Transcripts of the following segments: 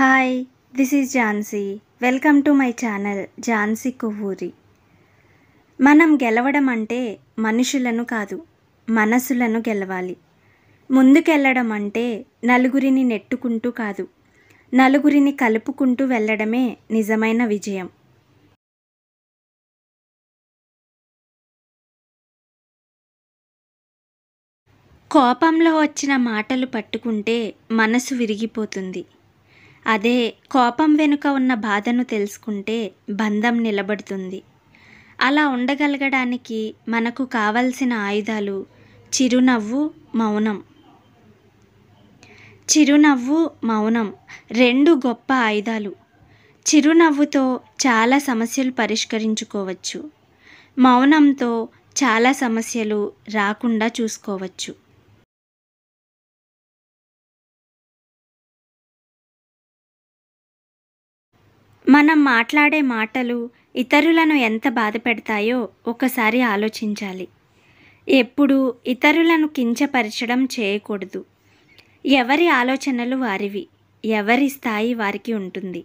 hi this is Jhansi welcome to my channel Jhansi Kovvuri మనం గెలవడం అంటే మనుషులను కాదు మనసులను గెలవాలి ముందుకెళ్ళడం అంటే నలుగురిని నెట్టుకుంటూ కాదు నలుగురిని కలుపుకుంటూ వెళ్ళడమే నిజమైన విజయం కోపంలో వచ్చిన మాటలు పట్టుకుంటే మనసు విరిగిపోతుంది అదే కోపం వెనుక ఉన్న బాధను తెలుసుకుంటే బంధం నిలబడుతుంది అలా ఉండగలగడానికి మనకు కావలసిన ఆయుధాలు చిరునవ్వు మౌనం చిరునవ్వు మౌనం రెండు గొప్ప ఆయుధాలు చిరునవ్వుతో చాలా సమస్యలు పరిష్కరించుకోవచ్చు మౌనంతో చాలా సమస్యలు రాకుండా చూసుకోవచ్చు మనం మాట్లాడే మాటలు ఇతరులను ఎంత బాధ పెడతాయో ఒకసారి ఆలోచించాలి ఎప్పుడూ ఇతరులను కించపరచడం చేయకూడదు ఎవరి ఆలోచనలు వారివి ఎవరి స్థాయి వారికి ఉంటుంది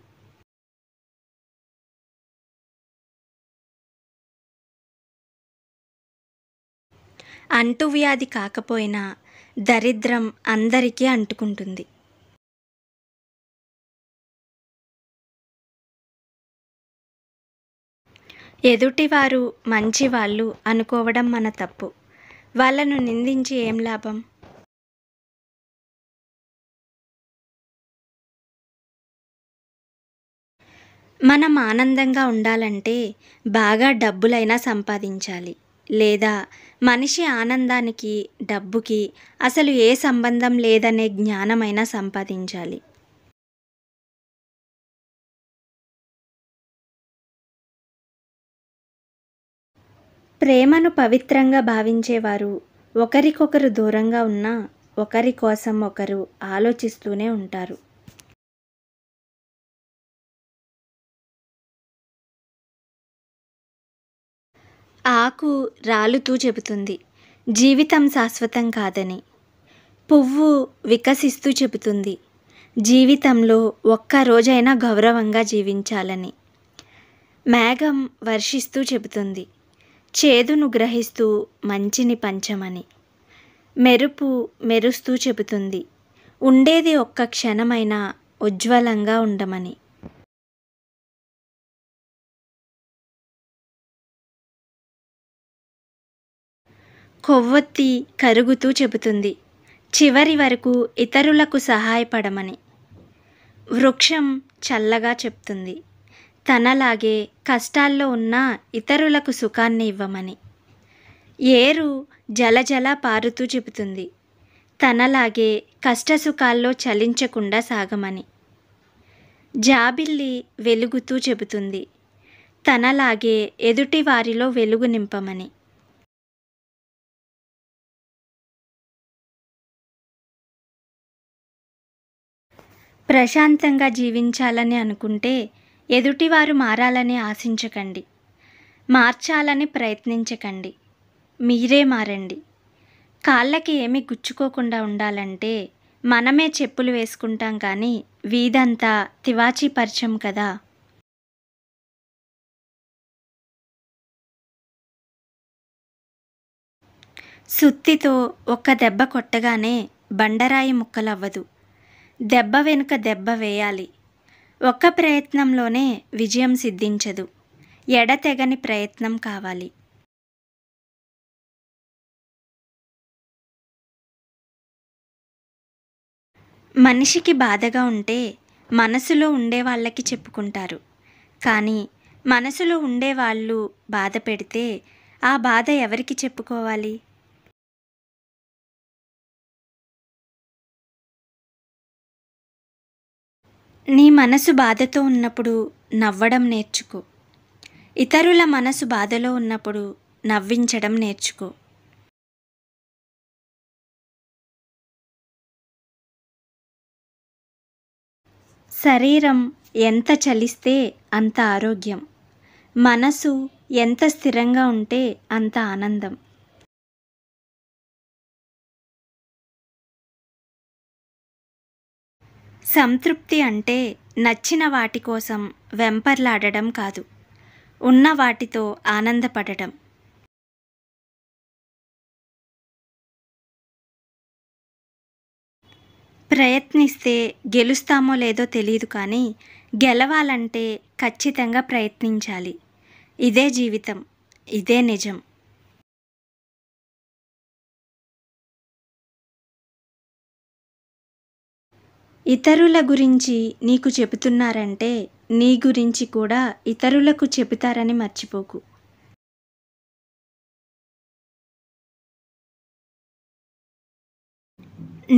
అంటువ్యాధి కాకపోయినా దరిద్రం అందరికీ అంటుకుంటుంది ఎదుటివారు మంచివాళ్ళు అనుకోవడం మన తప్పు వాళ్ళను నిందించి ఏం లాభం మనం ఆనందంగా ఉండాలంటే బాగా డబ్బులైనా సంపాదించాలి లేదా మనిషి ఆనందానికి డబ్బుకి అసలు ఏ సంబంధం లేదనే జ్ఞానమైనా సంపాదించాలి ప్రేమను పవిత్రంగా భావించేవారు ఒకరికొకరు దూరంగా ఉన్నా ఒకరి కోసం ఒకరు ఆలోచిస్తూనే ఉంటారు ఆకు రాలుతూ చెబుతుంది జీవితం శాశ్వతం కాదని పువ్వు వికసిస్తూ చెబుతుంది జీవితంలో ఒక్కరోజైనా గౌరవంగా జీవించాలని మేఘం వర్షిస్తూ చెబుతుంది చేదును గ్రహిస్తూ మంచిని పంచమని మెరుపు మెరుస్తూ చెబుతుంది ఉండేది ఒక్క క్షణమైనా ఉజ్వలంగా ఉండమని కొవ్వొత్తి కరుగుతూ చెబుతుంది చివరి వరకు ఇతరులకు సహాయపడమని వృక్షం చల్లగా చెప్తుంది తనలాగే కష్టాల్లో ఉన్న ఇతరులకు సుఖాన్ని ఇవ్వమని ఏరు జలజల పారుతూ చెబుతుంది తనలాగే కష్టసుఖాల్లో చలించకుండా సాగమని జాబిల్లి వెలుగుతూ చెబుతుంది తనలాగే ఎదుటి వారిలో వెలుగు నింపమని ప్రశాంతంగా జీవించాలని అనుకుంటే ఎదుటివారు మారాలని ఆశించకండి మార్చాలని ప్రయత్నించకండి మీరే మారండి కాళ్ళకి ఏమీ గుచ్చుకోకుండా ఉండాలంటే మనమే చెప్పులు వేసుకుంటాం కానీ వీధంతా తివాచీ పరిచయం కదా సుత్తితో ఒక్క దెబ్బ కొట్టగానే బండరాయి ముక్కలవ్వదు దెబ్బ వెనుక దెబ్బ వేయాలి ఒక్క ప్రయత్నంలోనే విజయం సిద్ధించదు ఎడతెగని ప్రయత్నం కావాలి మనిషికి బాధగా ఉంటే మనసులో ఉండే వాళ్ళకి చెప్పుకుంటారు కానీ మనసులో ఉండేవాళ్ళు బాధ పెడితే ఆ బాధ ఎవరికి చెప్పుకోవాలి నీ మనసు బాధతో ఉన్నప్పుడు నవ్వడం నేర్చుకో ఇతరుల మనసు బాధలో ఉన్నప్పుడు నవ్వించడం నేర్చుకో శరీరం ఎంత చలిస్తే అంత ఆరోగ్యం మనసు ఎంత స్థిరంగా ఉంటే అంత ఆనందం సంతృప్తి అంటే నచ్చిన వాటి కోసం వెంపర్లాడడం కాదు ఉన్న వాటితో ఆనందపడటం ప్రయత్నిస్తే గెలుస్తామో లేదో తెలియదు కానీ గెలవాలంటే ఖచ్చితంగా ప్రయత్నించాలి ఇదే జీవితం ఇదే నిజం ఇతరుల గురించి నీకు చెబుతున్నారంటే నీ గురించి కూడా ఇతరులకు చెబుతారని మర్చిపోకు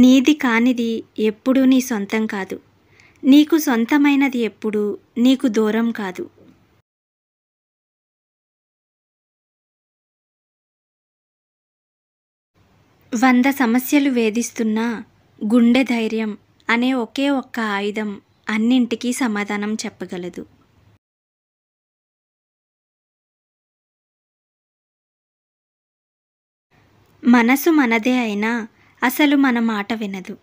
నీది కానిది ఎప్పుడూ నీ సొంతం కాదు నీకు సొంతమైనది ఎప్పుడు నీకు దూరం కాదు వంద సమస్యలు వేధిస్తున్నా గుండె ధైర్యం అనే ఒకే ఒక్క ఆయుధం అన్నింటికీ సమాధానం చెప్పగలదు మనసు మనదే అయినా అసలు మన మాట వినదు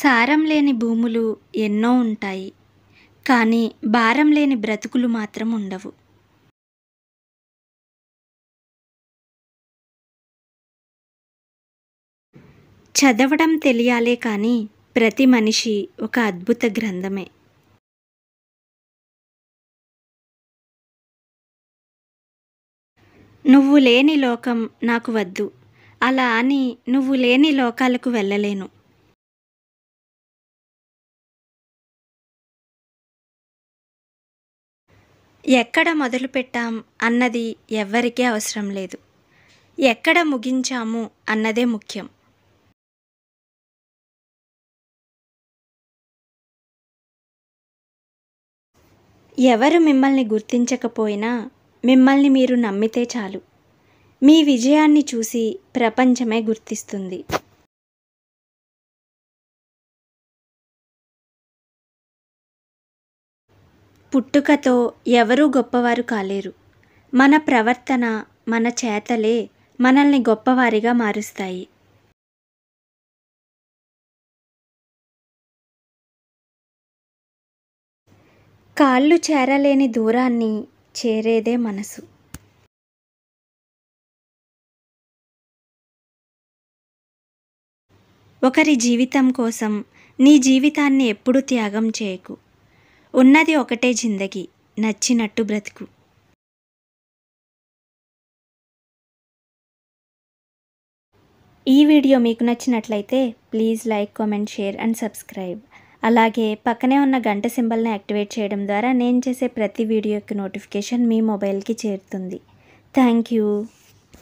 సారం లేని భూములు ఎన్నో ఉంటాయి కానీ భారం లేని బ్రతుకులు మాత్రం ఉండవు చదవడం తెలియాలే కానీ ప్రతి మనిషి ఒక అద్భుత గ్రంథమే నువ్వు లేని లోకం నాకు వద్దు అలా అని నువ్వు లేని లోకాలకు వెళ్ళలేను ఎక్కడ మొదలుపెట్టాం అన్నది ఎవ్వరికీ అవసరం లేదు ఎక్కడ ముగించాము అన్నదే ముఖ్యం ఎవరు మిమ్మల్ని గుర్తించకపోయినా మిమ్మల్ని మీరు నమ్మితే చాలు మీ విజయాన్ని చూసి ప్రపంచమే గుర్తిస్తుంది పుట్టుకతో ఎవరూ గొప్పవారు కాలేరు మన ప్రవర్తన మన చేతలే మనల్ని గొప్పవారిగా మారుస్తాయి కాళ్ళు చేరలేని దూరాన్ని చేరేదే మనసు ఒకరి జీవితం కోసం నీ జీవితాన్ని ఎప్పుడు త్యాగం చేయకు ఉన్నది ఒకటే జిందగి నచ్చినట్టు బ్రతుకు ఈ వీడియో మీకు నచ్చినట్లయితే please like comment share and subscribe అలాగే పక్కనే ఉన్న గంట సింబల్ని యాక్టివేట్ చేయడం ద్వారా నేను చేసే ప్రతి వీడియోకి నోటిఫికేషన్ మీ మొబైల్కి చేరుతుంది థ్యాంక్ యూ